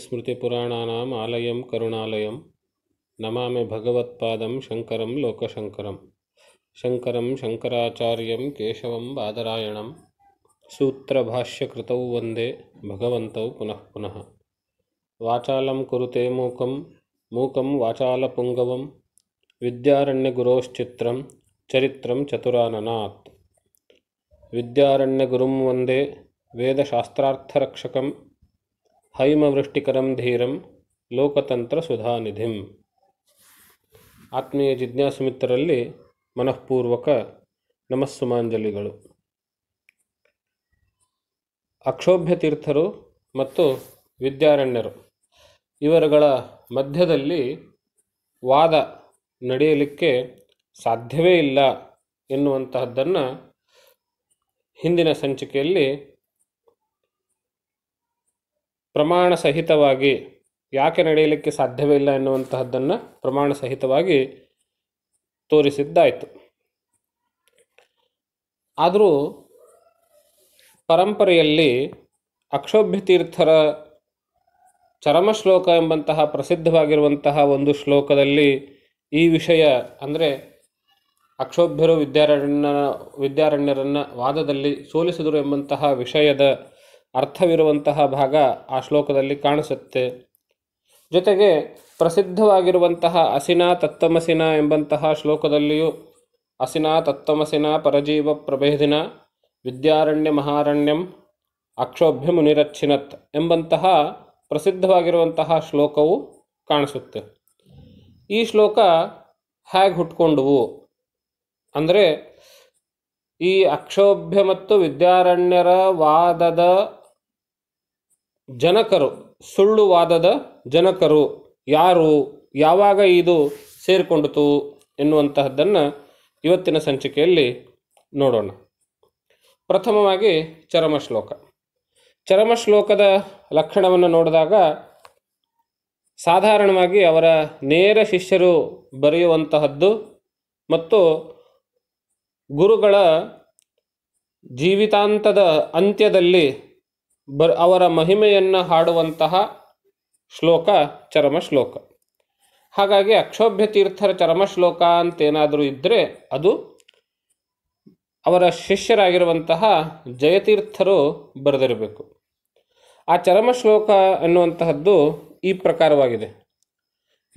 स्मृतिपुराणानाम् आलयं करुणालयं नमामि भगवत्पादं शङ्करं लोकशङ्करं शङ्करं शङ्कराचार्यं केशवं पादरायणं सूत्रभाष्यकृतौ वन्दे भगवन्तौ पुनः पुनः वाचालं कुरुते मूकं मूकं वाचालपुङ्गवं विद्यारण्यगुरोश्चित्रं चरित्रं चतुराननात् विद्यारण्यगुरुं वन्दे वेदशास्त्रार्थरक्षकं ಹೈಮವೃಷ್ಟಿಕರಂ ಧೀರಂ ಲೋಕತಂತ್ರ ಸುಧಾನಿಧಿಂ ಆತ್ಮೀಯ ಜಿಜ್ಞಾಸು ಮಿತ್ರರಲ್ಲಿ ಮನಃಪೂರ್ವಕ ನಮಸ್ಸುಮಾಂಜಲಿಗಳು ಅಕ್ಷೋಭ್ಯ ತೀರ್ಥರು ಮತ್ತು ವಿದ್ಯಾರಣ್ಯರು ಇವರುಗಳ ಮಧ್ಯದಲ್ಲಿ ವಾದ ನಡೆಯಲಿಕ್ಕೆ ಸಾಧ್ಯವೇ ಇಲ್ಲ ಎನ್ನುವಂತಹದ್ದನ್ನು ಹಿಂದಿನ ಸಂಚಿಕೆಯಲ್ಲಿ ಪ್ರಮಾಣ ಸಹಿತವಾಗಿ ಯಾಕೆ ನಡೆಯಲಿಕ್ಕೆ ಸಾಧ್ಯವೇ ಇಲ್ಲ ಎನ್ನುವಂತಹದ್ದನ್ನು ಪ್ರಮಾಣ ಸಹಿತವಾಗಿ ತೋರಿಸಿದ್ದಾಯಿತು ಆದರೂ ಪರಂಪರೆಯಲ್ಲಿ ಅಕ್ಷೋಭ್ಯತೀರ್ಥರ ಚರಮ ಶ್ಲೋಕ ಎಂಬಂತಹ ಪ್ರಸಿದ್ಧವಾಗಿರುವಂತಹ ಒಂದು ಶ್ಲೋಕದಲ್ಲಿ ಈ ವಿಷಯ ಅಂದರೆ ಅಕ್ಷೋಭ್ಯರು ವಿದ್ಯಾರಣ್ಯ ವಿದ್ಯಾರಣ್ಯರನ್ನು ವಾದದಲ್ಲಿ ಸೋಲಿಸಿದರು ಎಂಬಂತಹ ವಿಷಯದ ಅರ್ಥವಿರುವಂತಹ ಭಾಗ ಆ ಶ್ಲೋಕದಲ್ಲಿ ಕಾಣಿಸುತ್ತೆ ಜೊತೆಗೆ ಪ್ರಸಿದ್ಧವಾಗಿರುವಂತಹ ಅಸಿನಾ ತತ್ತಮಸಿನ ಎಂಬಂತಹ ಶ್ಲೋಕದಲ್ಲಿಯೂ ಅಸಿನಾ ತತ್ತಮಸಿನ ಪರಜೀವ ಪ್ರಭೇದಿನ ವಿದ್ಯಾರಣ್ಯ ಮಹಾರಣ್ಯಂ ಅಕ್ಷೋಭ್ಯ ಮುನಿರಚ್ಚಿನತ್ ಎಂಬಂತಹ ಪ್ರಸಿದ್ಧವಾಗಿರುವಂತಹ ಶ್ಲೋಕವು ಕಾಣಿಸುತ್ತೆ ಈ ಶ್ಲೋಕ ಹೇಗೆ ಹುಟ್ಕೊಂಡವು ಅಂದರೆ ಈ ಅಕ್ಷೋಭ್ಯ ಮತ್ತು ವಿದ್ಯಾರಣ್ಯರ ವಾದದ ಜನಕರು ಸುಳ್ಳುವಾದದ ಜನಕರು ಯಾರು ಯಾವಾಗ ಇದು ಸೇರಿಕೊಂಡಿತು ಎನ್ನುವಂತಹದ್ದನ್ನು ಇವತ್ತಿನ ಸಂಚಿಕೆಯಲ್ಲಿ ನೋಡೋಣ ಪ್ರಥಮವಾಗಿ ಚರಮ ಶ್ಲೋಕ ಚರಮ ಶ್ಲೋಕದ ಲಕ್ಷಣವನ್ನು ನೋಡಿದಾಗ ಸಾಧಾರಣವಾಗಿ ಅವರ ನೇರ ಶಿಷ್ಯರು ಬರೆಯುವಂತಹದ್ದು ಮತ್ತು ಗುರುಗಳ ಜೀವಿತಾಂತದ ಅಂತ್ಯದಲ್ಲಿ ಬರ್ ಅವರ ಮಹಿಮೆಯನ್ನು ಹಾಡುವಂತಹ ಶ್ಲೋಕ ಚರಮ ಶ್ಲೋಕ ಹಾಗಾಗಿ ಅಕ್ಷೋಭ್ಯ ತೀರ್ಥರ ಚರಮ ಶ್ಲೋಕ ಅಂತೇನಾದರೂ ಇದ್ದರೆ ಅದು ಅವರ ಶಿಷ್ಯರಾಗಿರುವಂತಹ ಜಯತೀರ್ಥರು ಬರೆದಿರಬೇಕು ಆ ಚರಮ ಶ್ಲೋಕ ಅನ್ನುವಂತಹದ್ದು ಈ ಪ್ರಕಾರವಾಗಿದೆ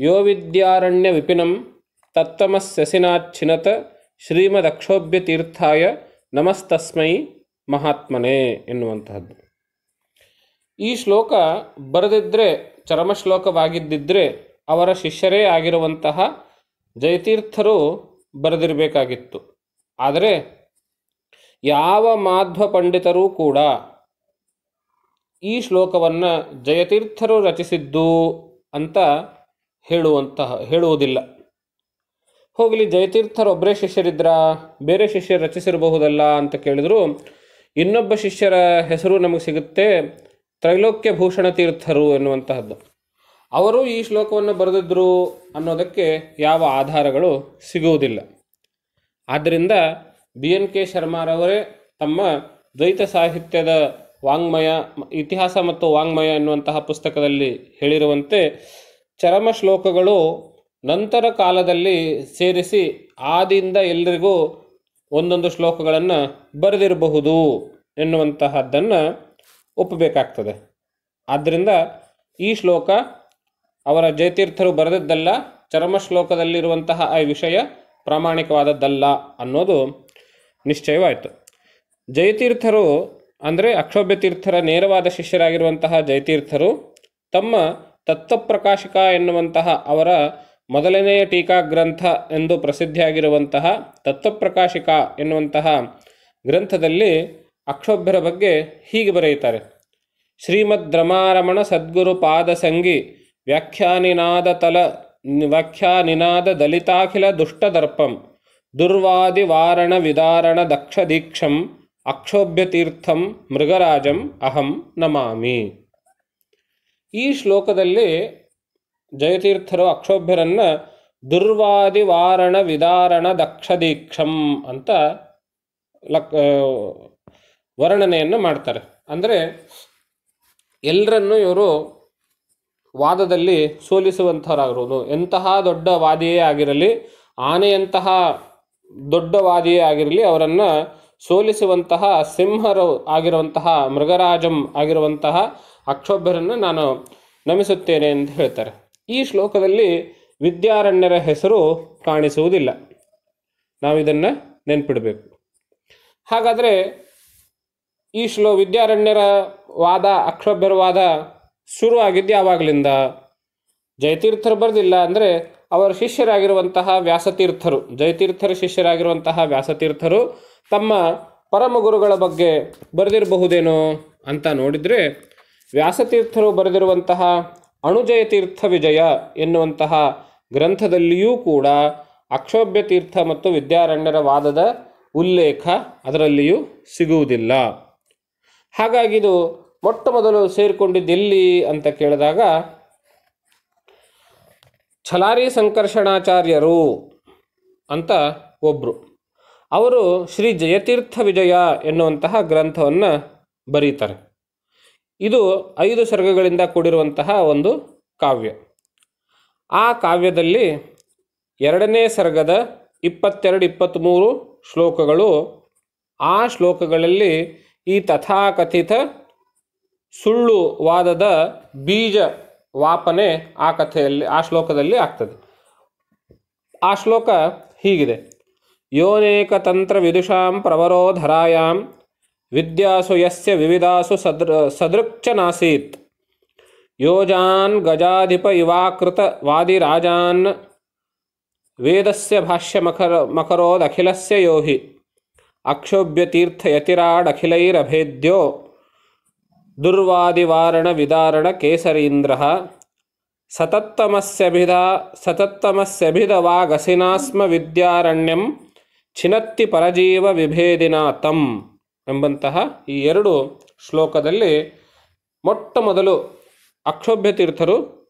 ಯೋ ವಿದ್ಯಾರಣ್ಯ ವಿಪಿನಂ ತತ್ತಮ ಸಸಿನಾಚ್ಛಿನತ ಶ್ರೀಮದಕ್ಷೋಭ್ಯ ತೀರ್ಥಾಯ ನಮಸ್ತಸ್ಮೈ ಮಹಾತ್ಮನೇ ಎನ್ನುವಂತಹದ್ದು ಈ ಶ್ಲೋಕ ಬರೆದಿದ್ದರೆ ಚರಮ ಶ್ಲೋಕವಾಗಿದ್ದಿದ್ದರೆ ಅವರ ಶಿಷ್ಯರೇ ಆಗಿರುವಂತಹ ಜಯತೀರ್ಥರು ಬರೆದಿರಬೇಕಾಗಿತ್ತು ಆದರೆ ಯಾವ ಮಾಧ್ವ ಪಂಡಿತರೂ ಕೂಡ ಈ ಶ್ಲೋಕವನ್ನು ಜಯತೀರ್ಥರು ರಚಿಸಿದ್ದು ಅಂತ ಹೇಳುವಂತಹ ಹೇಳುವುದಿಲ್ಲ ಹೋಗಲಿ ಜಯತೀರ್ಥರೊಬ್ಬರೇ ಶಿಷ್ಯರಿದ್ದರ ಬೇರೆ ಶಿಷ್ಯರು ರಚಿಸಿರಬಹುದಲ್ಲ ಅಂತ ಕೇಳಿದ್ರು ಇನ್ನೊಬ್ಬ ಶಿಷ್ಯರ ಹೆಸರು ನಮಗೆ ಸಿಗುತ್ತೆ ತ್ರೈಲೋಕ್ಯ ಭೂಷಣ ತೀರ್ಥರು ಎನ್ನುವಂತಹದ್ದು ಅವರು ಈ ಶ್ಲೋಕವನ್ನು ಬರೆದಿದ್ರು ಅನ್ನೋದಕ್ಕೆ ಯಾವ ಆಧಾರಗಳು ಸಿಗುವುದಿಲ್ಲ ಆದ್ದರಿಂದ ಬಿ ಎನ್ ಕೆ ಶರ್ಮಾರವರೇ ತಮ್ಮ ದ್ವೈತ ಸಾಹಿತ್ಯದ ವಾಂಗ್ಮಯ ಇತಿಹಾಸ ಮತ್ತು ವಾಂಗ್ಮಯ ಎನ್ನುವಂತಹ ಪುಸ್ತಕದಲ್ಲಿ ಹೇಳಿರುವಂತೆ ಚರಮ ಶ್ಲೋಕಗಳು ನಂತರ ಕಾಲದಲ್ಲಿ ಸೇರಿಸಿ ಆದಿಯಿಂದ ಎಲ್ಲರಿಗೂ ಒಂದೊಂದು ಶ್ಲೋಕಗಳನ್ನು ಬರೆದಿರಬಹುದು ಎನ್ನುವಂತಹದ್ದನ್ನು ಒಪ್ಪಬೇಕಾಗ್ತದೆ ಆದ್ದರಿಂದ ಈ ಶ್ಲೋಕ ಅವರ ಜಯತೀರ್ಥರು ಬರೆದದ್ದಲ್ಲ ಚರಮ ಶ್ಲೋಕದಲ್ಲಿರುವಂತಹ ಆ ವಿಷಯ ಪ್ರಾಮಾಣಿಕವಾದದ್ದಲ್ಲ ಅನ್ನೋದು ನಿಶ್ಚಯವಾಯಿತು ಜಯತೀರ್ಥರು ಅಂದರೆ ಅಕ್ಷೋಭ್ಯತೀರ್ಥರ ನೇರವಾದ ಶಿಷ್ಯರಾಗಿರುವಂತಹ ಜಯತೀರ್ಥರು ತಮ್ಮ ತತ್ವಪ್ರಕಾಶಿಕ ಎನ್ನುವಂತಹ ಅವರ ಮೊದಲನೆಯ ಟೀಕಾ ಗ್ರಂಥ ಎಂದು ಪ್ರಸಿದ್ಧಿಯಾಗಿರುವಂತಹ ತತ್ವಪ್ರಕಾಶಿಕ ಎನ್ನುವಂತಹ ಗ್ರಂಥದಲ್ಲಿ ಅಕ್ಷೋಭ್ಯರ ಬಗ್ಗೆ ಹೀಗೆ ಬರೆಯುತ್ತಾರೆ ಶ್ರೀಮದ್ ರಮಾರಮಣ ಸದ್ಗುರು ಪಾದ ಸಂಗಿ ವ್ಯಾಖ್ಯಾನಿನಾದ ತಲ ವ್ಯಾಖ್ಯಾನಿನಾದ ದಲಿತಾಖಿಲ ದುಷ್ಟದರ್ಪಂ ದುರ್ವಾದಿ ವಾರಣ ವಿದಾರಣ ದಕ್ಷ ದೀಕ್ಷಂ ಅಕ್ಷೋಭ್ಯತೀರ್ಥಂ ಮೃಗರಾಜಂ ಅಹಂ ನಮಾಮಿ ಈ ಶ್ಲೋಕದಲ್ಲಿ ಜಯತೀರ್ಥರು ಅಕ್ಷೋಭ್ಯರನ್ನು ದುರ್ವಾದಿ ವಾರಣ ವಿದಾರಣ ದಕ್ಷ ದೀಕ್ಷಂ ಅಂತ ಲಕ್ ವರ್ಣನೆಯನ್ನು ಮಾಡ್ತಾರೆ ಅಂದರೆ ಎಲ್ಲರನ್ನೂ ಇವರು ವಾದದಲ್ಲಿ ಸೋಲಿಸುವಂಥವರಾಗಿರೋದು ಎಂತಹ ದೊಡ್ಡ ವಾದಿಯೇ ಆಗಿರಲಿ ಆನೆಯಂತಹ ದೊಡ್ಡ ವಾದಿಯೇ ಆಗಿರಲಿ ಅವರನ್ನು ಸೋಲಿಸುವಂತಹ ಸಿಂಹರು ಆಗಿರುವಂತಹ ಮೃಗರಾಜಂ ಆಗಿರುವಂತಹ ಅಕ್ಷೋಭ್ಯರನ್ನು ನಾನು ನಮಿಸುತ್ತೇನೆ ಎಂದು ಹೇಳ್ತಾರೆ ಈ ಶ್ಲೋಕದಲ್ಲಿ ವಿದ್ಯಾರಣ್ಯರ ಹೆಸರು ಕಾಣಿಸುವುದಿಲ್ಲ ನಾವಿದನ್ನು ನೆನ್ಪಿಡಬೇಕು ಹಾಗಾದರೆ ಈ ಶ್ಲೋ ವಿದ್ಯಾರಣ್ಯರ ವಾದ ವಾದ ಶುರು ಆಗಿದ್ದು ಯಾವಾಗಲಿಂದ ಜಯತೀರ್ಥರು ಬರೆದಿಲ್ಲ ಅಂದರೆ ಅವರ ಶಿಷ್ಯರಾಗಿರುವಂತಹ ವ್ಯಾಸತೀರ್ಥರು ಜಯತೀರ್ಥರ ಶಿಷ್ಯರಾಗಿರುವಂತಹ ವ್ಯಾಸತೀರ್ಥರು ತಮ್ಮ ಪರಮ ಗುರುಗಳ ಬಗ್ಗೆ ಬರೆದಿರಬಹುದೇನೋ ಅಂತ ನೋಡಿದರೆ ವ್ಯಾಸತೀರ್ಥರು ಬರೆದಿರುವಂತಹ ಅಣುಜಯತೀರ್ಥ ವಿಜಯ ಎನ್ನುವಂತಹ ಗ್ರಂಥದಲ್ಲಿಯೂ ಕೂಡ ಅಕ್ಷೋಭ್ಯತೀರ್ಥ ಮತ್ತು ವಿದ್ಯಾರಣ್ಯರ ವಾದದ ಉಲ್ಲೇಖ ಅದರಲ್ಲಿಯೂ ಸಿಗುವುದಿಲ್ಲ ಹಾಗಾಗಿ ಇದು ಮೊಟ್ಟ ಮೊದಲು ಸೇರಿಕೊಂಡಿದ್ದೆಲ್ಲಿ ಅಂತ ಕೇಳಿದಾಗ ಛಲಾರಿ ಸಂಕರ್ಷಣಾಚಾರ್ಯರು ಅಂತ ಒಬ್ರು ಅವರು ಶ್ರೀ ಜಯತೀರ್ಥ ವಿಜಯ ಎನ್ನುವಂತಹ ಗ್ರಂಥವನ್ನು ಬರೀತಾರೆ ಇದು ಐದು ಸರ್ಗಗಳಿಂದ ಕೂಡಿರುವಂತಹ ಒಂದು ಕಾವ್ಯ ಆ ಕಾವ್ಯದಲ್ಲಿ ಎರಡನೇ ಸರ್ಗದ ಇಪ್ಪತ್ತೆರಡು ಇಪ್ಪತ್ತ್ಮೂರು ಶ್ಲೋಕಗಳು ಆ ಶ್ಲೋಕಗಳಲ್ಲಿ ಈ ತಥಾಕಥಿತ ಸುಳ್ಳು ವಾದದ ಬೀಜ ವಾಪನೆ ಆ ಕಥೆಯಲ್ಲಿ ಆ ಶ್ಲೋಕದಲ್ಲಿ ಆಗ್ತದೆ ಆ ಶ್ಲೋಕ ಹೀಗಿದೆ ಯೋನೇಕ ತಂತ್ರ ವಿದುಷಾಂ ಪ್ರವರೋಧರಾಯಾಂ ವಿದ್ಯಾಸು ಯಸ್ಯ ವಿವಿಧಾಸು ಸದೃ ಸದೃಕ್ಚ ನಾಸೀತ್ ಯೋಜಾನ್ ಗಜಾಧಿಪ ಇವಾಕೃತ ವಾದಿರಾಜಾನ್ ವೇದಸ್ಯ ಭಾಷ್ಯ ಮಖರ ಮಕರೋದಖಿಲಸ್ಯ ಯೋಹಿ ಅಕ್ಷೋಭ್ಯತೀರ್ಥಯತಿರಾಡಖಿಲೈರಭೇದ್ಯೋ ದುರ್ವಾದಿವಾರಣ ವಿದಾರಣ ಕೇಸರೀಂದ್ರ ಸತತ್ತಮಸ್ಯಭಿಧ ಸತತ್ತಮಸ್ಯಭಿಧವಾಗಸಿನಾಸ್ಮ ವಿದ್ಯಾರಣ್ಯಂ ಚಿನತ್ತಿ ಪರಜೀವ ವಿಭೇದಿನಾ ತಂ ಎಂಬಂತಹ ಈ ಎರಡು ಶ್ಲೋಕದಲ್ಲಿ ಮೊಟ್ಟ ಮೊದಲು ಅಕ್ಷೋಭ್ಯ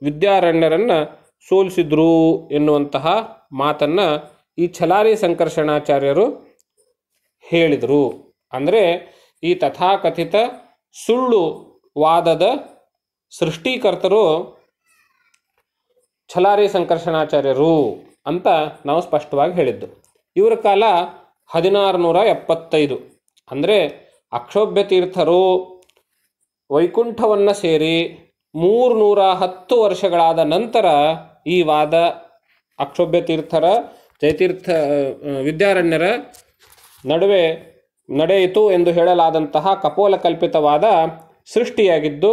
ವಿದ್ಯಾರಣ್ಯರನ್ನು ಸೋಲಿಸಿದ್ರು ಎನ್ನುವಂತಹ ಮಾತನ್ನು ಈ ಛಲಾರಿ ಸಂಕರ್ಷಣಾಚಾರ್ಯರು ಹೇಳಿದರು ಅಂದರೆ ಈ ತಥಾಕಥಿತ ಸುಳ್ಳು ವಾದದ ಸೃಷ್ಟಿಕರ್ತರು ಛಲಾರಿ ಸಂಕರ್ಷಣಾಚಾರ್ಯರು ಅಂತ ನಾವು ಸ್ಪಷ್ಟವಾಗಿ ಹೇಳಿದ್ದು ಇವರ ಕಾಲ ಹದಿನಾರು ನೂರ ಎಪ್ಪತ್ತೈದು ಅಂದರೆ ಅಕ್ಷೋಭ್ಯ ತೀರ್ಥರು ವೈಕುಂಠವನ್ನು ಸೇರಿ ನೂರ ಹತ್ತು ವರ್ಷಗಳಾದ ನಂತರ ಈ ವಾದ ಅಕ್ಷೋಭ್ಯ ತೀರ್ಥರ ಜಯತೀರ್ಥ ವಿದ್ಯಾರಣ್ಯರ ನಡುವೆ ನಡೆಯಿತು ಎಂದು ಹೇಳಲಾದಂತಹ ಕಪೋಲಕಲ್ಪಿತವಾದ ಸೃಷ್ಟಿಯಾಗಿದ್ದು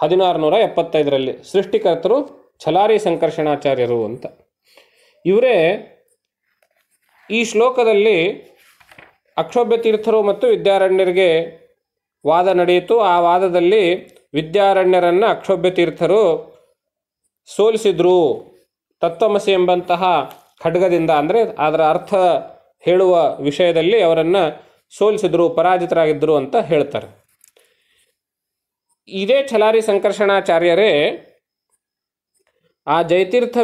ಹದಿನಾರು ನೂರ ಎಪ್ಪತ್ತೈದರಲ್ಲಿ ಸೃಷ್ಟಿಕರ್ತರು ಛಲಾರಿ ಸಂಕರ್ಷಣಾಚಾರ್ಯರು ಅಂತ ಇವರೇ ಈ ಶ್ಲೋಕದಲ್ಲಿ ಅಕ್ಷೋಭ್ಯ ತೀರ್ಥರು ಮತ್ತು ವಿದ್ಯಾರಣ್ಯರಿಗೆ ವಾದ ನಡೆಯಿತು ಆ ವಾದದಲ್ಲಿ ವಿದ್ಯಾರಣ್ಯರನ್ನು ಅಕ್ಷೋಭ್ಯ ತೀರ್ಥರು ಸೋಲಿಸಿದರು ತತ್ವಮಸಿ ಎಂಬಂತಹ ಖಡ್ಗದಿಂದ ಅಂದರೆ ಅದರ ಅರ್ಥ ಹೇಳುವ ವಿಷಯದಲ್ಲಿ ಅವರನ್ನು ಸೋಲಿಸಿದ್ರು ಪರಾಜಿತರಾಗಿದ್ದರು ಅಂತ ಹೇಳ್ತಾರೆ ಇದೇ ಛಲಾರಿ ಸಂಕರ್ಷಣಾಚಾರ್ಯರೇ ಆ ಜಯತೀರ್ಥ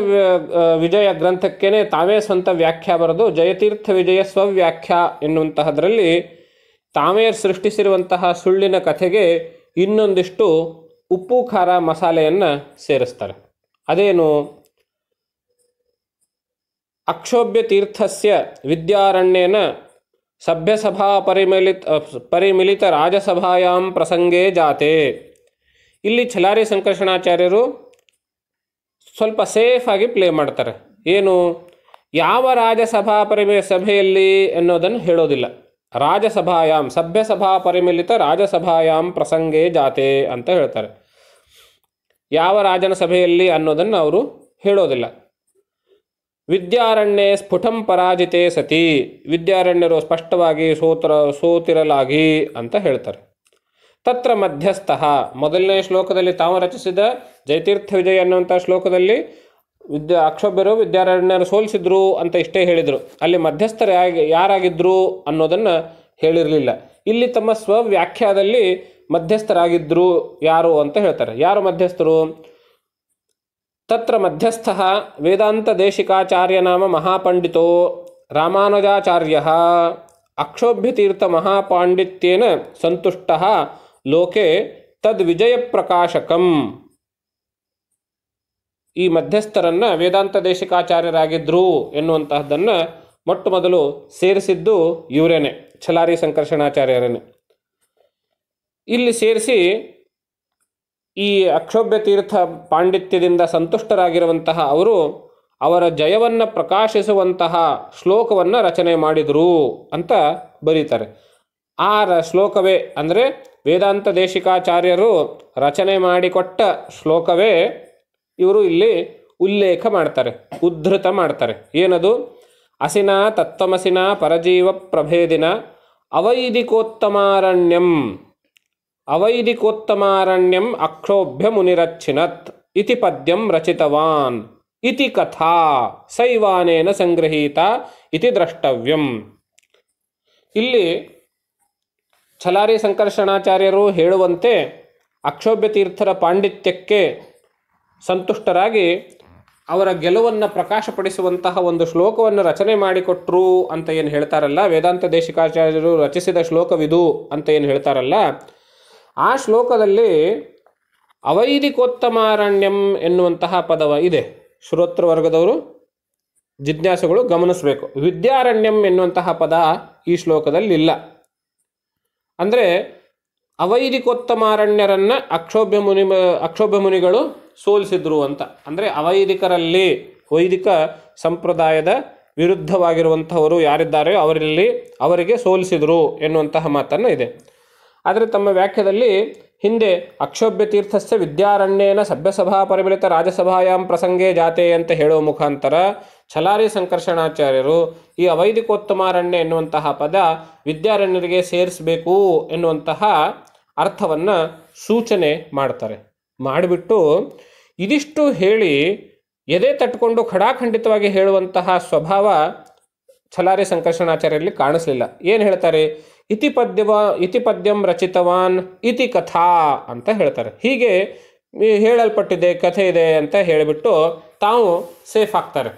ವಿಜಯ ಗ್ರಂಥಕ್ಕೇನೆ ತಾವೇ ಸ್ವಂತ ವ್ಯಾಖ್ಯಾ ಬರೆದು ಜಯತೀರ್ಥ ವಿಜಯ ಸ್ವವ್ಯಾಖ್ಯಾ ಎನ್ನುವಂತಹದ್ರಲ್ಲಿ ತಾವೇ ಸೃಷ್ಟಿಸಿರುವಂತಹ ಸುಳ್ಳಿನ ಕಥೆಗೆ ಇನ್ನೊಂದಿಷ್ಟು ಉಪ್ಪು ಖಾರ ಮಸಾಲೆಯನ್ನು ಸೇರಿಸ್ತಾರೆ ಅದೇನು ಅಕ್ಷೋಭ್ಯತೀರ್ಥಸ್ಯ ವಿದ್ಯಾರಣ್ಯನ ಸಭ್ಯಸಭಾ ಪರಿಮಿಲಿತ ಪರಿಮಿಲಿತ ರಾಜಸಭಾಯಾಂ ಪ್ರಸಂಗೇ ಜಾತೆ ಇಲ್ಲಿ ಛಲಾರಿ ಸಂಕರ್ಷಣಾಚಾರ್ಯರು ಸ್ವಲ್ಪ ಸೇಫ್ ಆಗಿ ಪ್ಲೇ ಮಾಡ್ತಾರೆ ಏನು ಯಾವ ರಾಜಸಭಾ ಪರಿಮಿ ಸಭೆಯಲ್ಲಿ ಅನ್ನೋದನ್ನು ಹೇಳೋದಿಲ್ಲ ರಾಜಸಭಾಯಾಮ್ ಸಭ್ಯಸಭಾ ಪರಿಮಿಲಿತ ರಾಜಸಭಾಯಾಮ್ ಪ್ರಸಂಗೇ ಜಾತೆ ಅಂತ ಹೇಳ್ತಾರೆ ಯಾವ ರಾಜನ ಸಭೆಯಲ್ಲಿ ಅನ್ನೋದನ್ನು ಅವರು ಹೇಳೋದಿಲ್ಲ ವಿದ್ಯಾರಣ್ಯೇ ಸ್ಫುಟಂ ಪರಾಜಿತೆ ಸತಿ ವಿದ್ಯಾರಣ್ಯರು ಸ್ಪಷ್ಟವಾಗಿ ಸೋತರ ಸೋತಿರಲಾಗಿ ಅಂತ ಹೇಳ್ತಾರೆ ತತ್ರ ಮಧ್ಯಸ್ಥ ಮೊದಲನೇ ಶ್ಲೋಕದಲ್ಲಿ ತಾವು ರಚಿಸಿದ ಜಯತೀರ್ಥ ವಿಜಯ ಅನ್ನುವಂಥ ಶ್ಲೋಕದಲ್ಲಿ ವಿದ್ಯಾ ಅಕ್ಷೋಭ್ಯರು ವಿದ್ಯಾರಣ್ಯರು ಸೋಲಿಸಿದ್ರು ಅಂತ ಇಷ್ಟೇ ಹೇಳಿದರು ಅಲ್ಲಿ ಮಧ್ಯಸ್ಥರು ಯಾರಾಗಿದ್ದರು ಅನ್ನೋದನ್ನು ಹೇಳಿರಲಿಲ್ಲ ಇಲ್ಲಿ ತಮ್ಮ ಸ್ವವ್ಯಾಖ್ಯಾದಲ್ಲಿ ಮಧ್ಯಸ್ಥರಾಗಿದ್ದರು ಯಾರು ಅಂತ ಹೇಳ್ತಾರೆ ಯಾರು ಮಧ್ಯಸ್ಥರು ತತ್ರ ಮಧ್ಯಸ್ಥಃ ವೇದಾಂತದೇಶಿಕಾಚಾರ್ಯ ನಾಮ ಮಹಾಪಂಡಿತೋ ರಾಮಾನುಜಾಚಾರ್ಯ ಮಹಾಪಾಂಡಿತ್ಯೇನ ಸಂತುಷ್ಟ ಲೋಕೆ ತದ್ವಿಜಯಪ್ರಕಾಶಕಂ ಈ ಮಧ್ಯಸ್ಥರನ್ನು ವೇದಾಂತ ದೇಶಿಕಾಚಾರ್ಯರಾಗಿದ್ದರು ಎನ್ನುವಂತಹದ್ದನ್ನು ಮೊಟ್ಟ ಮೊದಲು ಸೇರಿಸಿದ್ದು ಇವರೇನೆ ಛಲಾರಿ ಸಂಕರ್ಷಣಾಚಾರ್ಯರೇನೆ ಇಲ್ಲಿ ಸೇರಿಸಿ ಈ ಅಕ್ಷೋಭ್ಯ ತೀರ್ಥ ಪಾಂಡಿತ್ಯದಿಂದ ಸಂತುಷ್ಟರಾಗಿರುವಂತಹ ಅವರು ಅವರ ಜಯವನ್ನು ಪ್ರಕಾಶಿಸುವಂತಹ ಶ್ಲೋಕವನ್ನು ರಚನೆ ಮಾಡಿದರು ಅಂತ ಬರೀತಾರೆ ಆ ಶ್ಲೋಕವೇ ಅಂದರೆ ವೇದಾಂತ ದೇಶಿಕಾಚಾರ್ಯರು ರಚನೆ ಮಾಡಿಕೊಟ್ಟ ಶ್ಲೋಕವೇ ಇವರು ಇಲ್ಲಿ ಉಲ್ಲೇಖ ಮಾಡ್ತಾರೆ ಉದ್ಧೃತ ಮಾಡ್ತಾರೆ ಏನದು ಅಸಿನ ತತ್ವಮಸಿನ ಪರಜೀವ ಪ್ರಭೇದಿನ ಅವೈದಿಕೋತ್ತಮಾರಣ್ಯಂ ಅವೈದಿಕೋತ್ತಮಾರಣ್ಯಂ ಅಕ್ಷೋಭ್ಯ ಮುನಿರಚ್ಚಿನತ್ ಇತಿ ಪದ್ಯಂ ರಚಿತವಾನ್ ಇತಿ ಕಥಾ ಸೈವಾನೇನ ಸಂಗ್ರಹೀತ ಇತಿ ದ್ರಷ್ಟವ್ಯಂ ಇಲ್ಲಿ ಛಲಾರಿ ಸಂಕರ್ಷಣಾಚಾರ್ಯರು ಹೇಳುವಂತೆ ಅಕ್ಷೋಭ್ಯ ತೀರ್ಥರ ಪಾಂಡಿತ್ಯಕ್ಕೆ ಸಂತುಷ್ಟರಾಗಿ ಅವರ ಗೆಲುವನ್ನು ಪ್ರಕಾಶಪಡಿಸುವಂತಹ ಒಂದು ಶ್ಲೋಕವನ್ನು ರಚನೆ ಮಾಡಿಕೊಟ್ರು ಅಂತ ಏನು ಹೇಳ್ತಾರಲ್ಲ ವೇದಾಂತ ದೇಶಿಕಾಚಾರ್ಯರು ರಚಿಸಿದ ಶ್ಲೋಕವಿದು ಅಂತ ಏನು ಹೇಳ್ತಾರಲ್ಲ ಆ ಶ್ಲೋಕದಲ್ಲಿ ಅವೈದಿಕೋತ್ತಮಾರಣ್ಯಂ ಎನ್ನುವಂತಹ ಪದವ ಇದೆ ವರ್ಗದವರು ಜಿಜ್ಞಾಸೆಗಳು ಗಮನಿಸಬೇಕು ವಿದ್ಯಾರಣ್ಯಂ ಎನ್ನುವಂತಹ ಪದ ಈ ಶ್ಲೋಕದಲ್ಲಿ ಇಲ್ಲ ಅಂದರೆ ಅವೈದಿಕೋತ್ತಮಾರಣ್ಯರನ್ನು ಅಕ್ಷೋಭ್ಯ ಮುನಿ ಅಕ್ಷೋಭ್ಯ ಮುನಿಗಳು ಸೋಲಿಸಿದ್ರು ಅಂತ ಅಂದರೆ ಅವೈದಿಕರಲ್ಲಿ ವೈದಿಕ ಸಂಪ್ರದಾಯದ ವಿರುದ್ಧವಾಗಿರುವಂಥವರು ಯಾರಿದ್ದಾರೆಯೋ ಅವರಲ್ಲಿ ಅವರಿಗೆ ಸೋಲಿಸಿದರು ಎನ್ನುವಂತಹ ಮಾತನ್ನು ಇದೆ ಆದರೆ ತಮ್ಮ ವ್ಯಾಖ್ಯದಲ್ಲಿ ಹಿಂದೆ ಅಕ್ಷೋಭ್ಯತೀರ್ಥಸ್ಯ ವಿದ್ಯಾರಣ್ಯನ ಸಭ್ಯಸಭಾ ಪರಿಮಿಳಿತ ರಾಜಸಭಾಯಾಮ್ ಪ್ರಸಂಗೇ ಜಾತೆ ಅಂತ ಹೇಳುವ ಮುಖಾಂತರ ಛಲಾರಿ ಸಂಕರ್ಷಣಾಚಾರ್ಯರು ಈ ಅವೈದಿಕೋತ್ತಮಾರಣ್ಯ ಎನ್ನುವಂತಹ ಪದ ವಿದ್ಯಾರಣ್ಯರಿಗೆ ಸೇರಿಸಬೇಕು ಎನ್ನುವಂತಹ ಅರ್ಥವನ್ನು ಸೂಚನೆ ಮಾಡ್ತಾರೆ ಮಾಡಿಬಿಟ್ಟು ಇದಿಷ್ಟು ಹೇಳಿ ಎದೆ ತಟ್ಕೊಂಡು ಖಡಾಖಂಡಿತವಾಗಿ ಹೇಳುವಂತಹ ಸ್ವಭಾವ ಛಲಾರಿ ಸಂಕರ್ಷಣಾಚಾರ್ಯರಲ್ಲಿ ಕಾಣಿಸಲಿಲ್ಲ ಏನು ಹೇಳ್ತಾರೆ ಇತಿ ಪದ್ಯವ ಇತಿ ಪದ್ಯಂ ರಚಿತವಾನ್ ಇತಿ ಕಥಾ ಅಂತ ಹೇಳ್ತಾರೆ ಹೀಗೆ ಹೇಳಲ್ಪಟ್ಟಿದೆ ಕಥೆ ಇದೆ ಅಂತ ಹೇಳಿಬಿಟ್ಟು ತಾವು ಸೇಫ್ ಆಗ್ತಾರೆ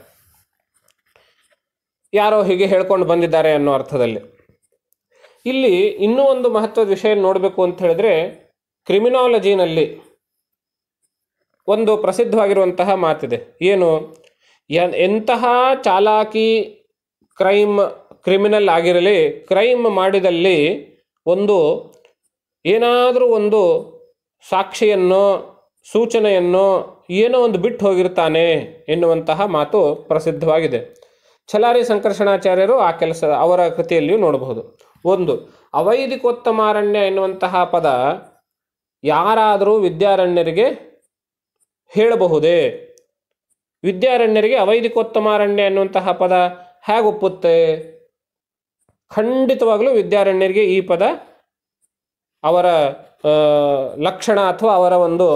ಯಾರೋ ಹೀಗೆ ಹೇಳ್ಕೊಂಡು ಬಂದಿದ್ದಾರೆ ಅನ್ನೋ ಅರ್ಥದಲ್ಲಿ ಇಲ್ಲಿ ಇನ್ನೂ ಒಂದು ಮಹತ್ವದ ವಿಷಯ ನೋಡಬೇಕು ಅಂತ ಹೇಳಿದ್ರೆ ಕ್ರಿಮಿನಾಲಜಿನಲ್ಲಿ ಒಂದು ಪ್ರಸಿದ್ಧವಾಗಿರುವಂತಹ ಮಾತಿದೆ ಏನು ಎಂತಹ ಚಾಲಾಕಿ ಕ್ರೈಮ್ ಕ್ರಿಮಿನಲ್ ಆಗಿರಲಿ ಕ್ರೈಮ್ ಮಾಡಿದಲ್ಲಿ ಒಂದು ಏನಾದರೂ ಒಂದು ಸಾಕ್ಷಿಯನ್ನು ಸೂಚನೆಯನ್ನು ಏನೋ ಒಂದು ಬಿಟ್ಟು ಹೋಗಿರ್ತಾನೆ ಎನ್ನುವಂತಹ ಮಾತು ಪ್ರಸಿದ್ಧವಾಗಿದೆ ಚಲಾರಿ ಸಂಕರ್ಷಣಾಚಾರ್ಯರು ಆ ಕೆಲಸ ಅವರ ಕೃತಿಯಲ್ಲಿಯೂ ನೋಡಬಹುದು ಒಂದು ಅವೈದಿಕೋತ್ತಮಾರಣ್ಯ ಎನ್ನುವಂತಹ ಪದ ಯಾರಾದರೂ ವಿದ್ಯಾರಣ್ಯರಿಗೆ ಹೇಳಬಹುದೇ ವಿದ್ಯಾರಣ್ಯರಿಗೆ ಅವೈದಿಕೋತ್ತಮಾರಣ್ಯ ಎನ್ನುವಂತಹ ಪದ ಒಪ್ಪುತ್ತೆ ಖಂಡಿತವಾಗಲೂ ವಿದ್ಯಾರಣ್ಯರಿಗೆ ಈ ಪದ ಅವರ ಲಕ್ಷಣ ಅಥವಾ ಅವರ ಒಂದು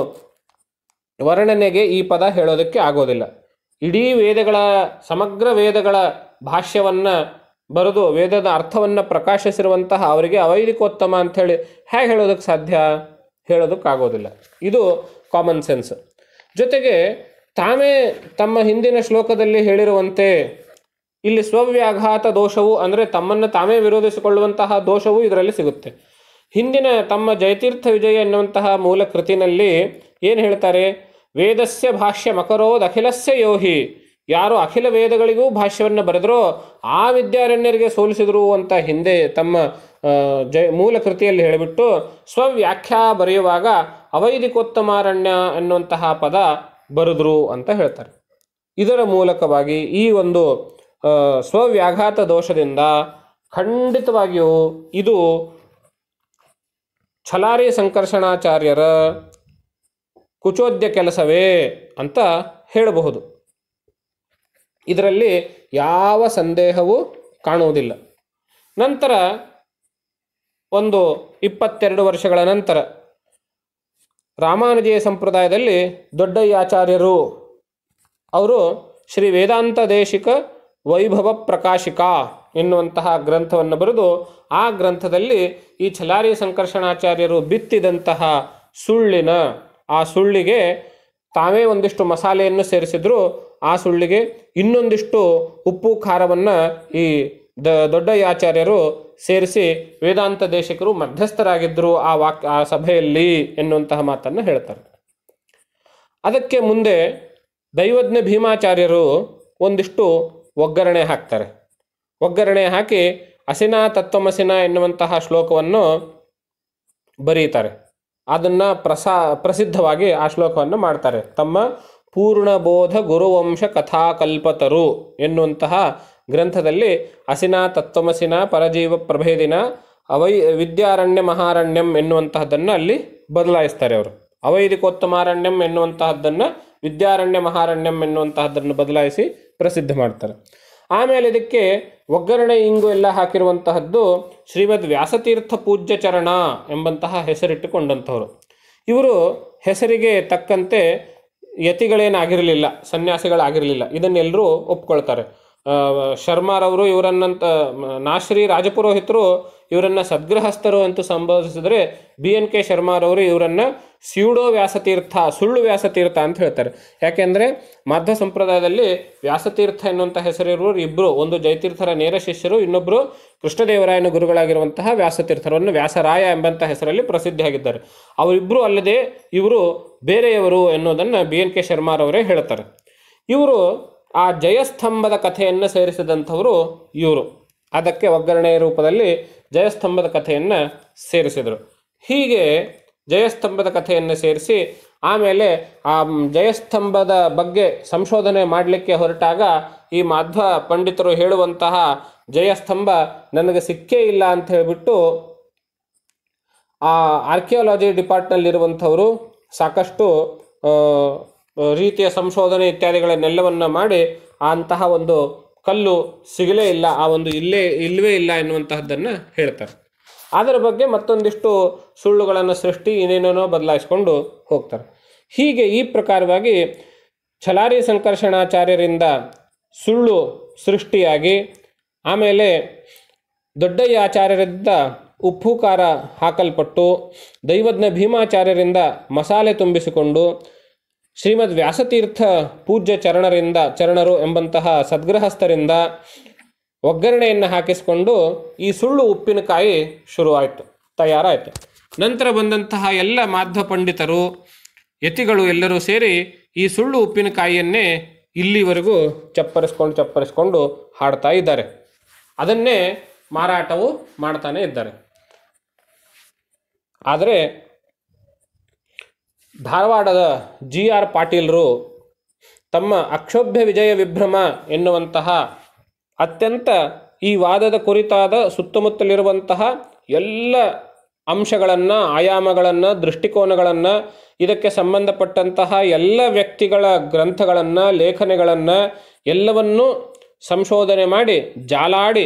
ವರ್ಣನೆಗೆ ಈ ಪದ ಹೇಳೋದಕ್ಕೆ ಆಗೋದಿಲ್ಲ ಇಡೀ ವೇದಗಳ ಸಮಗ್ರ ವೇದಗಳ ಭಾಷ್ಯವನ್ನು ಬರೆದು ವೇದದ ಅರ್ಥವನ್ನು ಪ್ರಕಾಶಿಸಿರುವಂತಹ ಅವರಿಗೆ ಅವೈದಿಕೋತ್ತಮ ಅಂಥೇಳಿ ಹೇಗೆ ಹೇಳೋದಕ್ಕೆ ಸಾಧ್ಯ ಹೇಳೋದಕ್ಕಾಗೋದಿಲ್ಲ ಇದು ಕಾಮನ್ ಸೆನ್ಸ್ ಜೊತೆಗೆ ತಾವೇ ತಮ್ಮ ಹಿಂದಿನ ಶ್ಲೋಕದಲ್ಲಿ ಹೇಳಿರುವಂತೆ ಇಲ್ಲಿ ಸ್ವವ್ಯಾಘಾತ ದೋಷವು ಅಂದರೆ ತಮ್ಮನ್ನು ತಾವೇ ವಿರೋಧಿಸಿಕೊಳ್ಳುವಂತಹ ದೋಷವು ಇದರಲ್ಲಿ ಸಿಗುತ್ತೆ ಹಿಂದಿನ ತಮ್ಮ ಜಯತೀರ್ಥ ವಿಜಯ ಎನ್ನುವಂತಹ ಮೂಲ ಕೃತಿನಲ್ಲಿ ಏನು ಹೇಳ್ತಾರೆ ವೇದಸ್ಯ ಭಾಷ್ಯ ಮಕರೋದ್ ಅಖಿಲಸ್ಯ ಯೋಹಿ ಯಾರು ಅಖಿಲ ವೇದಗಳಿಗೂ ಭಾಷ್ಯವನ್ನು ಬರೆದರೋ ಆ ವಿದ್ಯಾರಣ್ಯರಿಗೆ ಸೋಲಿಸಿದ್ರು ಅಂತ ಹಿಂದೆ ತಮ್ಮ ಜಯ ಮೂಲ ಕೃತಿಯಲ್ಲಿ ಹೇಳಿಬಿಟ್ಟು ಸ್ವವ್ಯಾಖ್ಯಾ ಬರೆಯುವಾಗ ಅವೈದಿಕೋತ್ತಮಾರಣ್ಯ ಎನ್ನುವಂತಹ ಪದ ಬರೆದ್ರು ಅಂತ ಹೇಳ್ತಾರೆ ಇದರ ಮೂಲಕವಾಗಿ ಈ ಒಂದು ಸ್ವವ್ಯಾಘಾತ ದೋಷದಿಂದ ಖಂಡಿತವಾಗಿಯೂ ಇದು ಛಲಾರಿ ಸಂಕರ್ಷಣಾಚಾರ್ಯರ ಕುಚೋದ್ಯ ಕೆಲಸವೇ ಅಂತ ಹೇಳಬಹುದು ಇದರಲ್ಲಿ ಯಾವ ಸಂದೇಹವೂ ಕಾಣುವುದಿಲ್ಲ ನಂತರ ಒಂದು ಇಪ್ಪತ್ತೆರಡು ವರ್ಷಗಳ ನಂತರ ರಾಮಾನುಜಯ ಸಂಪ್ರದಾಯದಲ್ಲಿ ದೊಡ್ಡಯ್ಯಾಚಾರ್ಯರು ಅವರು ಶ್ರೀ ವೇದಾಂತ ದೇಶಿಕ ವೈಭವ ಪ್ರಕಾಶಿಕಾ ಎನ್ನುವಂತಹ ಗ್ರಂಥವನ್ನು ಬರೆದು ಆ ಗ್ರಂಥದಲ್ಲಿ ಈ ಚಲಾರಿ ಸಂಕರ್ಷಣಾಚಾರ್ಯರು ಬಿತ್ತಿದಂತಹ ಸುಳ್ಳಿನ ಆ ಸುಳ್ಳಿಗೆ ತಾವೇ ಒಂದಿಷ್ಟು ಮಸಾಲೆಯನ್ನು ಸೇರಿಸಿದ್ರು ಆ ಸುಳ್ಳಿಗೆ ಇನ್ನೊಂದಿಷ್ಟು ಉಪ್ಪು ಖಾರವನ್ನು ಈ ದ ಆಚಾರ್ಯರು ಸೇರಿಸಿ ವೇದಾಂತ ದೇಶಕರು ಮಧ್ಯಸ್ಥರಾಗಿದ್ದರು ಆ ವಾಕ್ ಆ ಸಭೆಯಲ್ಲಿ ಎನ್ನುವಂತಹ ಮಾತನ್ನು ಹೇಳ್ತಾರೆ ಅದಕ್ಕೆ ಮುಂದೆ ದೈವಜ್ಞ ಭೀಮಾಚಾರ್ಯರು ಒಂದಿಷ್ಟು ಒಗ್ಗರಣೆ ಹಾಕ್ತಾರೆ ಒಗ್ಗರಣೆ ಹಾಕಿ ಅಸಿನಾ ತತ್ವಮಸಿನ ಎನ್ನುವಂತಹ ಶ್ಲೋಕವನ್ನು ಬರೀತಾರೆ ಅದನ್ನು ಪ್ರಸಾ ಪ್ರಸಿದ್ಧವಾಗಿ ಆ ಶ್ಲೋಕವನ್ನು ಮಾಡ್ತಾರೆ ತಮ್ಮ ಪೂರ್ಣಬೋಧ ಗುರುವಂಶ ಕಥಾಕಲ್ಪತರು ಎನ್ನುವಂತಹ ಗ್ರಂಥದಲ್ಲಿ ಅಸಿನಾ ತತ್ವಮಸಿನ ಪರಜೀವ ಪ್ರಭೇದಿನ ಅವೈ ವಿದ್ಯಾರಣ್ಯ ಮಹಾರಣ್ಯಂ ಎನ್ನುವಂತಹದ್ದನ್ನು ಅಲ್ಲಿ ಬದಲಾಯಿಸ್ತಾರೆ ಅವರು ಅವೈದಿಕೋತ್ತಮಾರಣ್ಯಂ ಎನ್ನುವಂತಹದ್ದನ್ನು ವಿದ್ಯಾರಣ್ಯ ಮಹಾರಣ್ಯಂ ಎನ್ನುವಂತಹದ್ದನ್ನು ಬದಲಾಯಿಸಿ ಪ್ರಸಿದ್ಧ ಮಾಡ್ತಾರೆ ಆಮೇಲೆ ಇದಕ್ಕೆ ಒಗ್ಗರಣೆ ಇಂಗು ಎಲ್ಲ ಹಾಕಿರುವಂತಹದ್ದು ಶ್ರೀಮದ್ ವ್ಯಾಸತೀರ್ಥ ಪೂಜ್ಯ ಚರಣ ಎಂಬಂತಹ ಹೆಸರಿಟ್ಟುಕೊಂಡಂಥವ್ರು ಇವರು ಹೆಸರಿಗೆ ತಕ್ಕಂತೆ ಯತಿಗಳೇನಾಗಿರಲಿಲ್ಲ ಸನ್ಯಾಸಿಗಳಾಗಿರಲಿಲ್ಲ ಇದನ್ನೆಲ್ಲರೂ ಒಪ್ಕೊಳ್ತಾರೆ ಶರ್ಮಾರವರು ಇವರನ್ನಂತ ನಾಶ್ರೀ ರಾಜಪುರೋಹಿತರು ಇವರನ್ನು ಸದ್ಗೃಹಸ್ಥರು ಅಂತ ಸಂಬೋಧಿಸಿದರೆ ಬಿ ಎನ್ ಕೆ ಶರ್ಮಾರವರು ಇವರನ್ನು ಸ್ಯೂಡೋ ವ್ಯಾಸತೀರ್ಥ ಸುಳ್ಳು ವ್ಯಾಸತೀರ್ಥ ಅಂತ ಹೇಳ್ತಾರೆ ಯಾಕೆಂದರೆ ಮಧ್ಯ ಸಂಪ್ರದಾಯದಲ್ಲಿ ವ್ಯಾಸತೀರ್ಥ ಎನ್ನುವಂಥ ಹೆಸರಿರುವರು ಇಬ್ಬರು ಒಂದು ಜಯತೀರ್ಥರ ನೇರ ಶಿಷ್ಯರು ಇನ್ನೊಬ್ಬರು ಕೃಷ್ಣದೇವರಾಯನ ಗುರುಗಳಾಗಿರುವಂತಹ ವ್ಯಾಸತೀರ್ಥರನ್ನು ವ್ಯಾಸರಾಯ ಎಂಬಂಥ ಹೆಸರಲ್ಲಿ ಪ್ರಸಿದ್ಧಿಯಾಗಿದ್ದಾರೆ ಅವರಿಬ್ಬರು ಅಲ್ಲದೆ ಇವರು ಬೇರೆಯವರು ಎನ್ನುವುದನ್ನು ಬಿ ಎನ್ ಕೆ ಶರ್ಮಾರವರೇ ಹೇಳ್ತಾರೆ ಇವರು ಆ ಜಯಸ್ತಂಭದ ಕಥೆಯನ್ನು ಸೇರಿಸಿದಂಥವರು ಇವರು ಅದಕ್ಕೆ ಒಗ್ಗರಣೆಯ ರೂಪದಲ್ಲಿ ಜಯಸ್ತಂಭದ ಕಥೆಯನ್ನು ಸೇರಿಸಿದರು ಹೀಗೆ ಜಯಸ್ತಂಭದ ಕಥೆಯನ್ನು ಸೇರಿಸಿ ಆಮೇಲೆ ಆ ಜಯಸ್ತಂಭದ ಬಗ್ಗೆ ಸಂಶೋಧನೆ ಮಾಡಲಿಕ್ಕೆ ಹೊರಟಾಗ ಈ ಮಾಧ್ವ ಪಂಡಿತರು ಹೇಳುವಂತಹ ಜಯಸ್ತಂಭ ನನಗೆ ಸಿಕ್ಕೇ ಇಲ್ಲ ಅಂತ ಹೇಳಿಬಿಟ್ಟು ಆ ಆರ್ಕಿಯಾಲಜಿ ಡಿಪಾರ್ಟ್ನಲ್ಲಿರುವಂಥವರು ಸಾಕಷ್ಟು ರೀತಿಯ ಸಂಶೋಧನೆ ಇತ್ಯಾದಿಗಳನ್ನೆಲ್ಲವನ್ನು ಮಾಡಿ ಅಂತಹ ಒಂದು ಕಲ್ಲು ಸಿಗಲೇ ಇಲ್ಲ ಆ ಒಂದು ಇಲ್ಲೇ ಇಲ್ಲವೇ ಇಲ್ಲ ಎನ್ನುವಂತಹದ್ದನ್ನು ಹೇಳ್ತಾರೆ ಅದರ ಬಗ್ಗೆ ಮತ್ತೊಂದಿಷ್ಟು ಸುಳ್ಳುಗಳನ್ನು ಸೃಷ್ಟಿ ಇನ್ನೇನೇನೋ ಬದಲಾಯಿಸ್ಕೊಂಡು ಹೋಗ್ತಾರೆ ಹೀಗೆ ಈ ಪ್ರಕಾರವಾಗಿ ಛಲಾರಿ ಸಂಕರ್ಷಣಾಚಾರ್ಯರಿಂದ ಸುಳ್ಳು ಸೃಷ್ಟಿಯಾಗಿ ಆಮೇಲೆ ದೊಡ್ಡಯ್ಯ ಆಚಾರ್ಯರಿಂದ ಉಪ್ಪು ಖಾರ ಹಾಕಲ್ಪಟ್ಟು ದೈವಜ್ಞ ಭೀಮಾಚಾರ್ಯರಿಂದ ಮಸಾಲೆ ತುಂಬಿಸಿಕೊಂಡು ಶ್ರೀಮದ್ ವ್ಯಾಸತೀರ್ಥ ಪೂಜ್ಯ ಚರಣರಿಂದ ಚರಣರು ಎಂಬಂತಹ ಸದ್ಗೃಹಸ್ಥರಿಂದ ಒಗ್ಗರಣೆಯನ್ನು ಹಾಕಿಸಿಕೊಂಡು ಈ ಸುಳ್ಳು ಉಪ್ಪಿನಕಾಯಿ ಶುರುವಾಯಿತು ತಯಾರಾಯಿತು ನಂತರ ಬಂದಂತಹ ಎಲ್ಲ ಮಾಧ್ವ ಪಂಡಿತರು ಯತಿಗಳು ಎಲ್ಲರೂ ಸೇರಿ ಈ ಸುಳ್ಳು ಉಪ್ಪಿನಕಾಯಿಯನ್ನೇ ಇಲ್ಲಿವರೆಗೂ ಚಪ್ಪರಿಸ್ಕೊಂಡು ಚಪ್ಪರಿಸ್ಕೊಂಡು ಹಾಡ್ತಾ ಇದ್ದಾರೆ ಅದನ್ನೇ ಮಾರಾಟವು ಮಾಡ್ತಾನೆ ಇದ್ದಾರೆ ಆದರೆ ಧಾರವಾಡದ ಜಿ ಆರ್ ಪಾಟೀಲರು ತಮ್ಮ ಅಕ್ಷೋಭ್ಯ ವಿಜಯ ವಿಭ್ರಮ ಎನ್ನುವಂತಹ ಅತ್ಯಂತ ಈ ವಾದದ ಕುರಿತಾದ ಸುತ್ತಮುತ್ತಲಿರುವಂತಹ ಎಲ್ಲ ಅಂಶಗಳನ್ನು ಆಯಾಮಗಳನ್ನು ದೃಷ್ಟಿಕೋನಗಳನ್ನು ಇದಕ್ಕೆ ಸಂಬಂಧಪಟ್ಟಂತಹ ಎಲ್ಲ ವ್ಯಕ್ತಿಗಳ ಗ್ರಂಥಗಳನ್ನು ಲೇಖನಗಳನ್ನು ಎಲ್ಲವನ್ನೂ ಸಂಶೋಧನೆ ಮಾಡಿ ಜಾಲಾಡಿ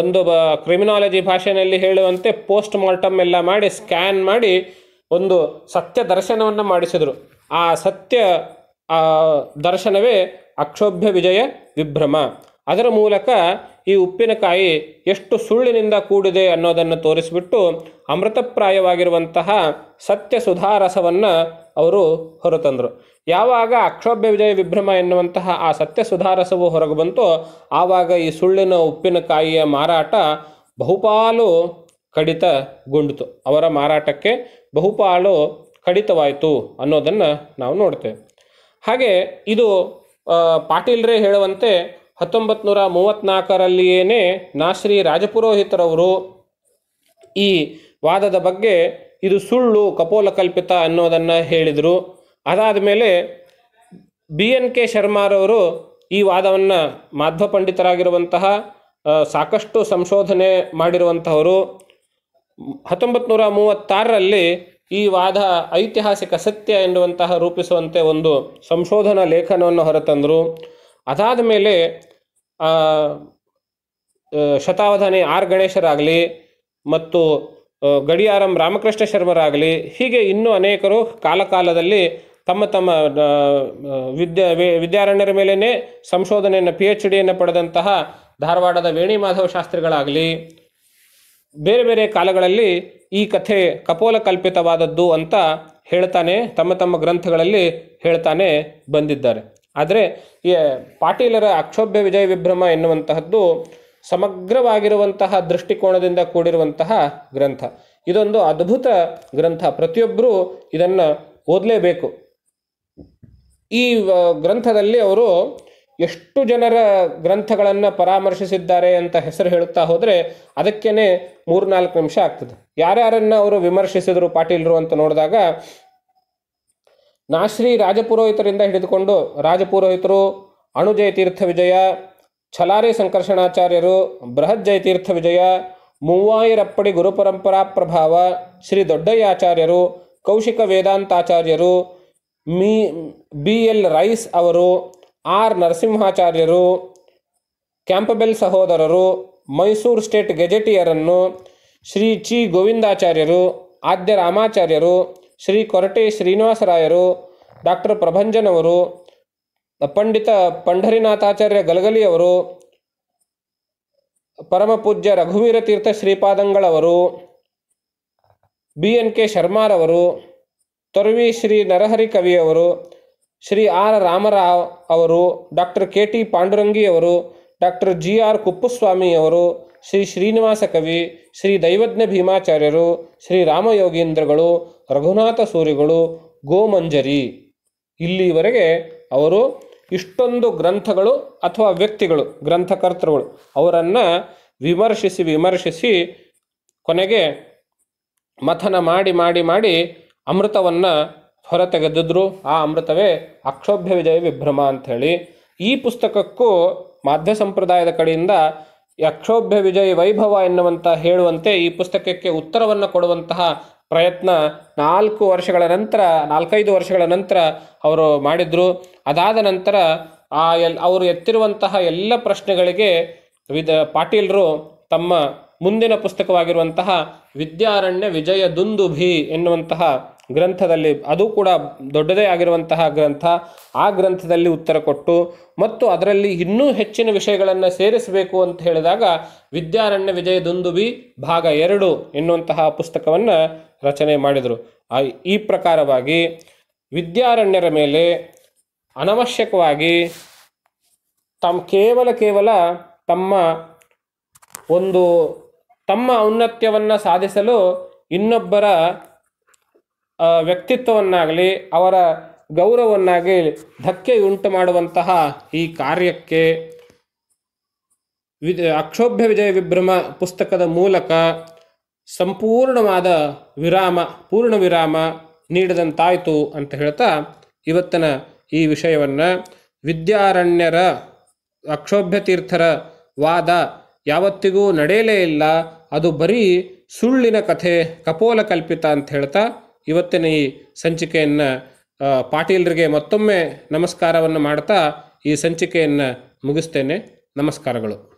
ಒಂದು ಬ ಕ್ರಿಮಿನಾಲಜಿ ಭಾಷೆಯಲ್ಲಿ ಹೇಳುವಂತೆ ಪೋಸ್ಟ್ ಮಾರ್ಟಮ್ ಎಲ್ಲ ಮಾಡಿ ಸ್ಕ್ಯಾನ್ ಮಾಡಿ ಒಂದು ಸತ್ಯ ದರ್ಶನವನ್ನು ಮಾಡಿಸಿದರು ಆ ಸತ್ಯ ದರ್ಶನವೇ ಅಕ್ಷೋಭ್ಯ ವಿಜಯ ವಿಭ್ರಮ ಅದರ ಮೂಲಕ ಈ ಉಪ್ಪಿನಕಾಯಿ ಎಷ್ಟು ಸುಳ್ಳಿನಿಂದ ಕೂಡಿದೆ ಅನ್ನೋದನ್ನು ತೋರಿಸಿಬಿಟ್ಟು ಅಮೃತಪ್ರಾಯವಾಗಿರುವಂತಹ ಸತ್ಯ ಸುಧಾರಸವನ್ನು ಅವರು ಹೊರತಂದರು ಯಾವಾಗ ಅಕ್ಷೋಭ್ಯ ವಿಜಯ ವಿಭ್ರಮ ಎನ್ನುವಂತಹ ಆ ಸತ್ಯ ಸುಧಾರಸವು ಹೊರಗೆ ಬಂತೋ ಆವಾಗ ಈ ಸುಳ್ಳಿನ ಉಪ್ಪಿನಕಾಯಿಯ ಮಾರಾಟ ಬಹುಪಾಲು ಕಡಿತಗೊಂಡಿತು ಅವರ ಮಾರಾಟಕ್ಕೆ ಬಹುಪಾಲು ಕಡಿತವಾಯಿತು ಅನ್ನೋದನ್ನು ನಾವು ನೋಡ್ತೇವೆ ಹಾಗೆ ಇದು ಪಾಟೀಲ್ರೇ ಹೇಳುವಂತೆ ಹತ್ತೊಂಬತ್ತು ನೂರ ಮೂವತ್ತ್ನಾಲ್ಕರಲ್ಲಿಯೇ ನಾಶ್ರೀ ರಾಜಪುರೋಹಿತರವರು ಈ ವಾದದ ಬಗ್ಗೆ ಇದು ಸುಳ್ಳು ಕಪೋಲಕಲ್ಪಿತ ಅನ್ನೋದನ್ನು ಹೇಳಿದರು ಅದಾದ ಮೇಲೆ ಬಿ ಎನ್ ಕೆ ಶರ್ಮಾರವರು ಈ ವಾದವನ್ನು ಮಾಧ್ವ ಪಂಡಿತರಾಗಿರುವಂತಹ ಸಾಕಷ್ಟು ಸಂಶೋಧನೆ ಮಾಡಿರುವಂಥವರು ಹತ್ತೊಂಬತ್ತು ನೂರ ಮೂವತ್ತಾರರಲ್ಲಿ ಈ ವಾದ ಐತಿಹಾಸಿಕ ಸತ್ಯ ಎನ್ನುವಂತಹ ರೂಪಿಸುವಂತೆ ಒಂದು ಸಂಶೋಧನಾ ಲೇಖನವನ್ನು ಹೊರತಂದರು ಅದಾದ ಮೇಲೆ ಶತಾವಧಾನಿ ಆರ್ ಗಣೇಶರಾಗಲಿ ಮತ್ತು ಗಡಿಯಾರಂ ರಾಮಕೃಷ್ಣ ಶರ್ಮರಾಗಲಿ ಹೀಗೆ ಇನ್ನೂ ಅನೇಕರು ಕಾಲಕಾಲದಲ್ಲಿ ತಮ್ಮ ತಮ್ಮ ವಿದ್ಯಾ ವಿದ್ಯಾರಣ್ಯರ ಮೇಲೇ ಸಂಶೋಧನೆಯನ್ನು ಪಿ ಎಚ್ ಡಿಯನ್ನು ಪಡೆದಂತಹ ಧಾರವಾಡದ ವೇಣಿ ಮಾಧವ ಶಾಸ್ತ್ರಿಗಳಾಗಲಿ ಬೇರೆ ಬೇರೆ ಕಾಲಗಳಲ್ಲಿ ಈ ಕಥೆ ಕಪೋಲ ಕಲ್ಪಿತವಾದದ್ದು ಅಂತ ಹೇಳ್ತಾನೆ ತಮ್ಮ ತಮ್ಮ ಗ್ರಂಥಗಳಲ್ಲಿ ಹೇಳ್ತಾನೆ ಬಂದಿದ್ದಾರೆ ಆದರೆ ಪಾಟೀಲರ ಅಕ್ಷೋಭ್ಯ ವಿಜಯ ವಿಭ್ರಮ ಎನ್ನುವಂತಹದ್ದು ಸಮಗ್ರವಾಗಿರುವಂತಹ ದೃಷ್ಟಿಕೋನದಿಂದ ಕೂಡಿರುವಂತಹ ಗ್ರಂಥ ಇದೊಂದು ಅದ್ಭುತ ಗ್ರಂಥ ಪ್ರತಿಯೊಬ್ಬರೂ ಇದನ್ನು ಓದಲೇಬೇಕು ಈ ಗ್ರಂಥದಲ್ಲಿ ಅವರು ಎಷ್ಟು ಜನರ ಗ್ರಂಥಗಳನ್ನು ಪರಾಮರ್ಶಿಸಿದ್ದಾರೆ ಅಂತ ಹೆಸರು ಹೇಳುತ್ತಾ ಹೋದರೆ ಅದಕ್ಕೇ ಮೂರ್ನಾಲ್ಕು ನಿಮಿಷ ಆಗ್ತದೆ ಯಾರ್ಯಾರನ್ನು ಅವರು ವಿಮರ್ಶಿಸಿದರು ಪಾಟೀಲರು ಅಂತ ನೋಡಿದಾಗ ನಾಶ್ರೀ ರಾಜಪುರೋಹಿತರಿಂದ ಹಿಡಿದುಕೊಂಡು ರಾಜಪುರೋಹಿತರು ಅಣುಜಯ ತೀರ್ಥ ವಿಜಯ ಛಲಾರಿ ಸಂಕರ್ಷಣಾಚಾರ್ಯರು ಬೃಹತ್ ಜಯತೀರ್ಥ ವಿಜಯ ಮೂವಾಯಿರಪ್ಪಡಿ ಗುರುಪರಂಪರಾ ಪ್ರಭಾವ ಶ್ರೀ ದೊಡ್ಡಯ್ಯ ಆಚಾರ್ಯರು ಕೌಶಿಕ ವೇದಾಂತಾಚಾರ್ಯರು ಮೀ ಬಿ ಎಲ್ ರೈಸ್ ಅವರು ಆರ್ ನರಸಿಂಹಾಚಾರ್ಯರು ಕ್ಯಾಂಪಬೆಲ್ ಸಹೋದರರು ಮೈಸೂರು ಸ್ಟೇಟ್ ಗೆಜೆಟಿಯರನ್ನು ಶ್ರೀ ಚಿ ಗೋವಿಂದಾಚಾರ್ಯರು ಆದ್ಯ ರಾಮಾಚಾರ್ಯರು ಶ್ರೀ ಕೊರಟೆ ಶ್ರೀನಿವಾಸರಾಯರು ಡಾಕ್ಟರ್ ಪ್ರಭಂಜನವರು ಪಂಡಿತ ಪಂಡರಿನಾಥಾಚಾರ್ಯ ಗಲಗಲಿಯವರು ಪರಮಪೂಜ್ಯ ರಘುವೀರ ತೀರ್ಥ ಶ್ರೀಪಾದಂಗಳವರು ಬಿ ಎನ್ ಕೆ ಶರ್ಮಾರವರು ತೊರವಿ ಶ್ರೀ ನರಹರಿ ಕವಿಯವರು ಶ್ರೀ ಆರ್ ರಾಮರಾವ್ ಅವರು ಡಾಕ್ಟರ್ ಕೆ ಟಿ ಪಾಂಡುರಂಗಿಯವರು ಡಾಕ್ಟರ್ ಜಿ ಆರ್ ಕುಪ್ಪುಸ್ವಾಮಿಯವರು ಶ್ರೀ ಶ್ರೀನಿವಾಸ ಕವಿ ಶ್ರೀ ದೈವಜ್ಞ ಭೀಮಾಚಾರ್ಯರು ಶ್ರೀ ರಾಮಯೋಗೀಂದ್ರಗಳು ರಘುನಾಥ ಸೂರಿಗಳು ಗೋಮಂಜರಿ ಇಲ್ಲಿವರೆಗೆ ಅವರು ಇಷ್ಟೊಂದು ಗ್ರಂಥಗಳು ಅಥವಾ ವ್ಯಕ್ತಿಗಳು ಗ್ರಂಥಕರ್ತೃಗಳು ಅವರನ್ನು ವಿಮರ್ಶಿಸಿ ವಿಮರ್ಶಿಸಿ ಕೊನೆಗೆ ಮಥನ ಮಾಡಿ ಮಾಡಿ ಮಾಡಿ ಅಮೃತವನ್ನು ಹೊರ ತೆಗೆದಿದ್ರು ಆ ಅಮೃತವೇ ಅಕ್ಷೋಭ್ಯ ವಿಜಯ ವಿಭ್ರಮ ಅಂಥೇಳಿ ಈ ಪುಸ್ತಕಕ್ಕೂ ಮಾಧ್ಯ ಸಂಪ್ರದಾಯದ ಕಡೆಯಿಂದ ಅಕ್ಷೋಭ್ಯ ವಿಜಯ ವೈಭವ ಎನ್ನುವಂತ ಹೇಳುವಂತೆ ಈ ಪುಸ್ತಕಕ್ಕೆ ಉತ್ತರವನ್ನು ಕೊಡುವಂತಹ ಪ್ರಯತ್ನ ನಾಲ್ಕು ವರ್ಷಗಳ ನಂತರ ನಾಲ್ಕೈದು ವರ್ಷಗಳ ನಂತರ ಅವರು ಮಾಡಿದರು ಅದಾದ ನಂತರ ಆ ಎಲ್ ಅವರು ಎತ್ತಿರುವಂತಹ ಎಲ್ಲ ಪ್ರಶ್ನೆಗಳಿಗೆ ವಿದ ಪಾಟೀಲರು ತಮ್ಮ ಮುಂದಿನ ಪುಸ್ತಕವಾಗಿರುವಂತಹ ವಿದ್ಯಾರಣ್ಯ ವಿಜಯ ದುಂದುಭಿ ಎನ್ನುವಂತಹ ಗ್ರಂಥದಲ್ಲಿ ಅದು ಕೂಡ ದೊಡ್ಡದೇ ಆಗಿರುವಂತಹ ಗ್ರಂಥ ಆ ಗ್ರಂಥದಲ್ಲಿ ಉತ್ತರ ಕೊಟ್ಟು ಮತ್ತು ಅದರಲ್ಲಿ ಇನ್ನೂ ಹೆಚ್ಚಿನ ವಿಷಯಗಳನ್ನು ಸೇರಿಸಬೇಕು ಅಂತ ಹೇಳಿದಾಗ ವಿದ್ಯಾರಣ್ಯ ವಿಜಯ ದುಂದುಬಿ ಭಾಗ ಎರಡು ಎನ್ನುವಂತಹ ಪುಸ್ತಕವನ್ನು ರಚನೆ ಮಾಡಿದರು ಈ ಪ್ರಕಾರವಾಗಿ ವಿದ್ಯಾರಣ್ಯರ ಮೇಲೆ ಅನವಶ್ಯಕವಾಗಿ ತಮ್ಮ ಕೇವಲ ಕೇವಲ ತಮ್ಮ ಒಂದು ತಮ್ಮ ಔನ್ನತ್ಯವನ್ನು ಸಾಧಿಸಲು ಇನ್ನೊಬ್ಬರ ವ್ಯಕ್ತಿತ್ವವನ್ನಾಗಲಿ ಅವರ ಗೌರವನ್ನಾಗಿ ಧಕ್ಕೆ ಉಂಟು ಮಾಡುವಂತಹ ಈ ಕಾರ್ಯಕ್ಕೆ ವಿ ಅಕ್ಷೋಭ್ಯ ವಿಜಯ ವಿಭ್ರಮ ಪುಸ್ತಕದ ಮೂಲಕ ಸಂಪೂರ್ಣವಾದ ವಿರಾಮ ಪೂರ್ಣ ವಿರಾಮ ನೀಡದಂತಾಯಿತು ಅಂತ ಹೇಳ್ತಾ ಇವತ್ತಿನ ಈ ವಿಷಯವನ್ನು ವಿದ್ಯಾರಣ್ಯರ ಅಕ್ಷೋಭ್ಯ ತೀರ್ಥರ ವಾದ ಯಾವತ್ತಿಗೂ ನಡೆಯಲೇ ಇಲ್ಲ ಅದು ಬರೀ ಸುಳ್ಳಿನ ಕಥೆ ಕಪೋಲ ಕಲ್ಪಿತ ಅಂತ ಹೇಳ್ತಾ ಇವತ್ತಿನ ಈ ಸಂಚಿಕೆಯನ್ನು ಪಾಟೀಲರಿಗೆ ಮತ್ತೊಮ್ಮೆ ನಮಸ್ಕಾರವನ್ನು ಮಾಡ್ತಾ ಈ ಸಂಚಿಕೆಯನ್ನು ಮುಗಿಸ್ತೇನೆ ನಮಸ್ಕಾರಗಳು